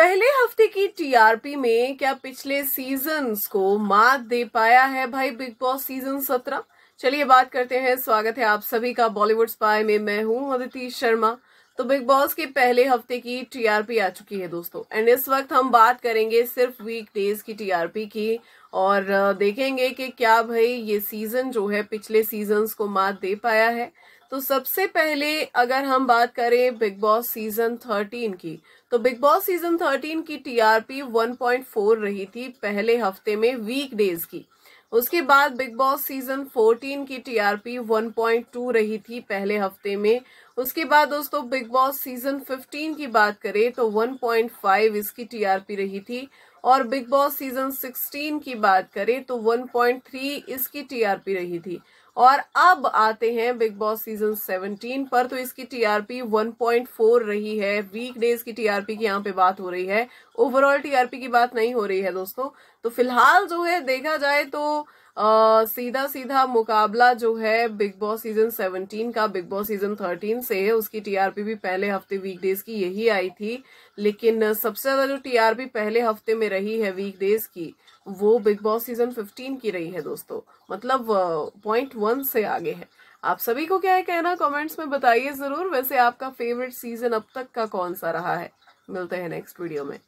पहले हफ्ते की टीआरपी में क्या पिछले सीजन को मात दे पाया है भाई बिग बॉस सीजन सत्रह चलिए बात करते हैं स्वागत है आप सभी का बॉलीवुड स्पाई में मैं हूं अदिति शर्मा तो बिग बॉस के पहले हफ्ते की टीआरपी आ चुकी है दोस्तों एंड इस वक्त हम बात करेंगे सिर्फ वीक डेज की टीआरपी की और देखेंगे कि क्या भाई ये सीजन जो है पिछले सीजन्स को मात दे पाया है तो सबसे पहले अगर हम बात करें बिग बॉस सीजन 13 की तो बिग बॉस सीजन 13 की टीआरपी 1.4 रही थी पहले हफ्ते में वीक डेज की उसके बाद बिग बॉस सीजन 14 की टीआरपी 1.2 रही थी पहले हफ्ते में उसके बाद दोस्तों बिग बॉस सीजन 15 की बात करें तो 1.5 इसकी टीआरपी रही थी और बिग बॉस सीजन 16 की बात करें तो 1.3 इसकी टीआरपी रही थी और अब आते हैं बिग बॉस सीजन 17 पर तो इसकी टीआरपी 1.4 रही है वीक डेज की टीआरपी की यहाँ पे बात हो रही है ओवरऑल टीआरपी की बात नहीं हो रही है दोस्तों तो फिलहाल जो है देखा जाए तो आ, सीधा सीधा मुकाबला जो है बिग बॉस सीजन 17 का बिग बॉस सीजन 13 से है उसकी टीआरपी भी पहले हफ्ते वीकडेज की यही आई थी लेकिन सबसे ज्यादा जो टीआरपी पहले हफ्ते में रही है वीकडेज की वो बिग बॉस सीजन 15 की रही है दोस्तों मतलब पॉइंट वन से आगे है आप सभी को क्या है कहना कमेंट्स में बताइए जरूर वैसे आपका फेवरेट सीजन अब तक का कौन सा रहा है मिलते हैं नेक्स्ट वीडियो में